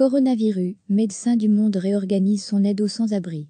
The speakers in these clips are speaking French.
Coronavirus, Médecins du Monde réorganise son aide aux sans-abri.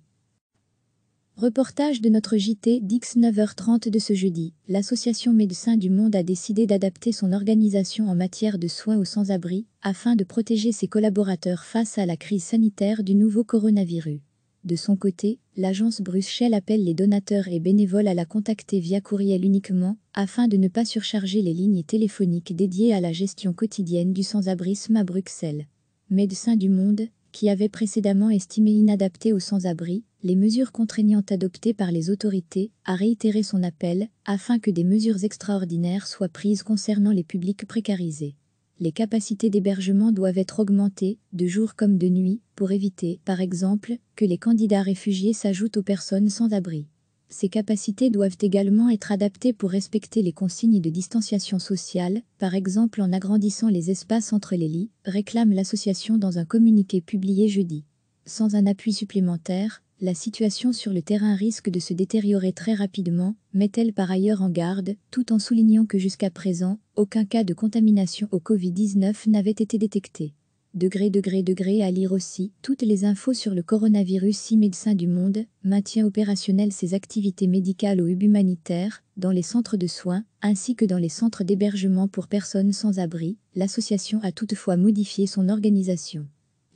Reportage de notre JT d'X 9h30 de ce jeudi, l'association Médecins du Monde a décidé d'adapter son organisation en matière de soins aux sans-abri afin de protéger ses collaborateurs face à la crise sanitaire du nouveau coronavirus. De son côté, l'agence Bruxelles appelle les donateurs et bénévoles à la contacter via courriel uniquement, afin de ne pas surcharger les lignes téléphoniques dédiées à la gestion quotidienne du sans-abrisme à Bruxelles. Médecin du Monde, qui avait précédemment estimé inadapté aux sans-abri les mesures contraignantes adoptées par les autorités, a réitéré son appel afin que des mesures extraordinaires soient prises concernant les publics précarisés. Les capacités d'hébergement doivent être augmentées, de jour comme de nuit, pour éviter, par exemple, que les candidats réfugiés s'ajoutent aux personnes sans abri. Ces capacités doivent également être adaptées pour respecter les consignes de distanciation sociale, par exemple en agrandissant les espaces entre les lits, réclame l'association dans un communiqué publié jeudi. Sans un appui supplémentaire, la situation sur le terrain risque de se détériorer très rapidement, met-elle par ailleurs en garde, tout en soulignant que jusqu'à présent, aucun cas de contamination au Covid-19 n'avait été détecté. Degré, degré, degré à lire aussi toutes les infos sur le coronavirus. 6 médecins du monde maintient opérationnel ses activités médicales ou humanitaires dans les centres de soins ainsi que dans les centres d'hébergement pour personnes sans abri. L'association a toutefois modifié son organisation.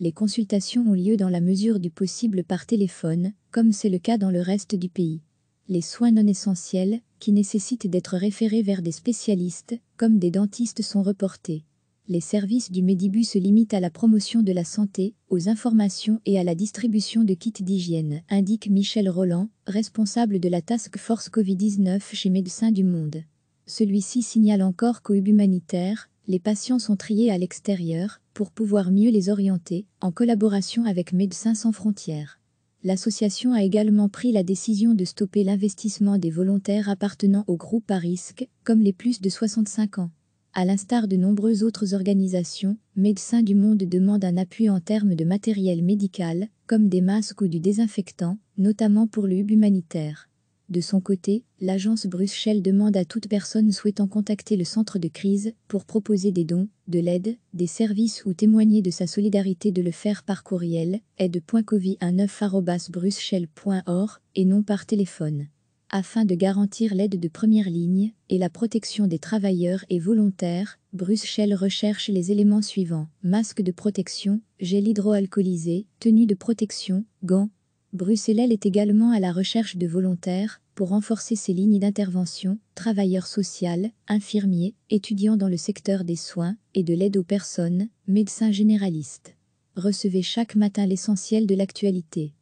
Les consultations ont lieu dans la mesure du possible par téléphone, comme c'est le cas dans le reste du pays. Les soins non essentiels, qui nécessitent d'être référés vers des spécialistes, comme des dentistes, sont reportés les services du Médibus se limitent à la promotion de la santé, aux informations et à la distribution de kits d'hygiène, indique Michel Roland, responsable de la Task Force Covid-19 chez Médecins du Monde. Celui-ci signale encore qu'au hub humanitaire, les patients sont triés à l'extérieur pour pouvoir mieux les orienter, en collaboration avec Médecins sans frontières. L'association a également pris la décision de stopper l'investissement des volontaires appartenant au groupe à risque, comme les plus de 65 ans. À l'instar de nombreuses autres organisations, Médecins du Monde demande un appui en termes de matériel médical, comme des masques ou du désinfectant, notamment pour le hub humanitaire. De son côté, l'agence Bruxelles demande à toute personne souhaitant contacter le centre de crise pour proposer des dons, de l'aide, des services ou témoigner de sa solidarité de le faire par courriel aide.covid19@bruxelles.org et non par téléphone afin de garantir l'aide de première ligne et la protection des travailleurs et volontaires, Bruxelles recherche les éléments suivants masque de protection, gel hydroalcoolisé, tenue de protection, gants. Bruxelles est également à la recherche de volontaires pour renforcer ses lignes d'intervention, travailleurs sociaux, infirmiers, étudiants dans le secteur des soins et de l'aide aux personnes, médecins généralistes. Recevez chaque matin l'essentiel de l'actualité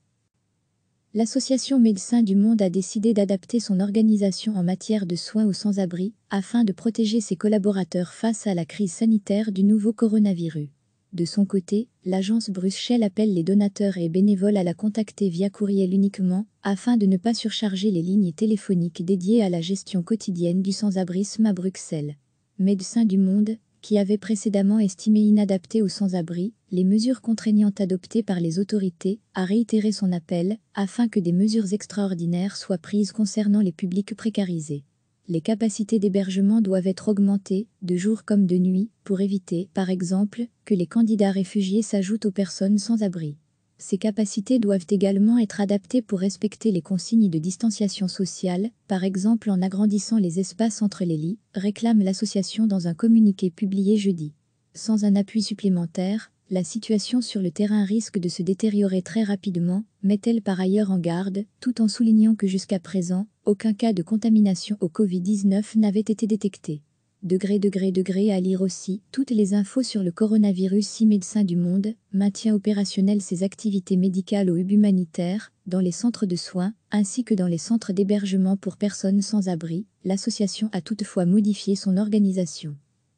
l'Association Médecins du Monde a décidé d'adapter son organisation en matière de soins aux sans-abri afin de protéger ses collaborateurs face à la crise sanitaire du nouveau coronavirus. De son côté, l'agence Bruxelles appelle les donateurs et bénévoles à la contacter via courriel uniquement afin de ne pas surcharger les lignes téléphoniques dédiées à la gestion quotidienne du sans-abrisme à Bruxelles. Médecins du Monde, qui avait précédemment estimé inadaptées aux sans-abri les mesures contraignantes adoptées par les autorités, a réitéré son appel afin que des mesures extraordinaires soient prises concernant les publics précarisés. Les capacités d'hébergement doivent être augmentées, de jour comme de nuit, pour éviter, par exemple, que les candidats réfugiés s'ajoutent aux personnes sans abri. Ces capacités doivent également être adaptées pour respecter les consignes de distanciation sociale, par exemple en agrandissant les espaces entre les lits, réclame l'association dans un communiqué publié jeudi. Sans un appui supplémentaire, la situation sur le terrain risque de se détériorer très rapidement, met-elle par ailleurs en garde, tout en soulignant que jusqu'à présent, aucun cas de contamination au Covid-19 n'avait été détecté degré degré degré à lire aussi toutes les infos sur le coronavirus si médecins du monde, maintient opérationnelles ses activités médicales ou humanitaires dans les centres de soins ainsi que dans les centres d'hébergement pour personnes sans abri, l'association a toutefois modifié son organisation.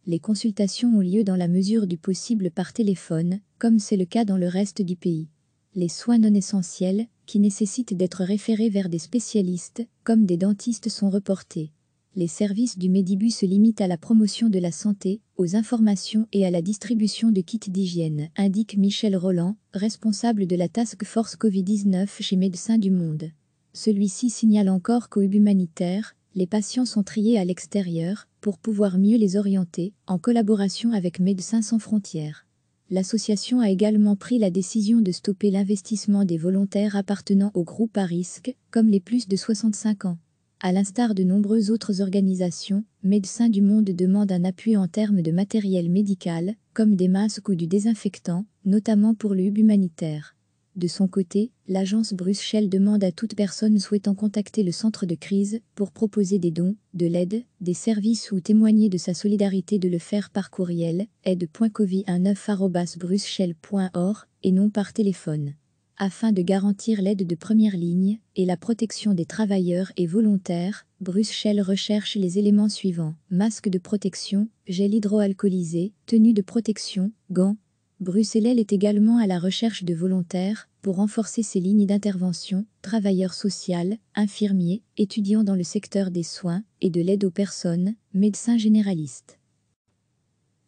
Les consultations ont lieu dans la mesure du possible par téléphone, comme c'est le cas dans le reste du pays. Les soins non essentiels, qui nécessitent d'être référés vers des spécialistes, comme des dentistes, sont reportés les services du Médibus se limitent à la promotion de la santé, aux informations et à la distribution de kits d'hygiène, indique Michel Roland, responsable de la Task Force Covid-19 chez Médecins du Monde. Celui-ci signale encore qu'au hub humanitaire, les patients sont triés à l'extérieur pour pouvoir mieux les orienter, en collaboration avec Médecins sans frontières. L'association a également pris la décision de stopper l'investissement des volontaires appartenant au groupe à risque, comme les plus de 65 ans. À l'instar de nombreuses autres organisations, Médecins du Monde demande un appui en termes de matériel médical, comme des masques ou du désinfectant, notamment pour l'UB humanitaire. De son côté, l'agence Bruxelles demande à toute personne souhaitant contacter le centre de crise pour proposer des dons, de l'aide, des services ou témoigner de sa solidarité de le faire par courriel aide.covid19@bruxelles.org et non par téléphone afin de garantir l'aide de première ligne et la protection des travailleurs et volontaires, Bruxelles recherche les éléments suivants. Masque de protection, gel hydroalcoolisé, tenue de protection, gants. Bruxelles est également à la recherche de volontaires pour renforcer ses lignes d'intervention, travailleurs sociaux, infirmiers, étudiants dans le secteur des soins et de l'aide aux personnes, médecins généralistes.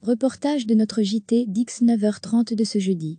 Reportage de notre JT Dix 9h30 de ce jeudi.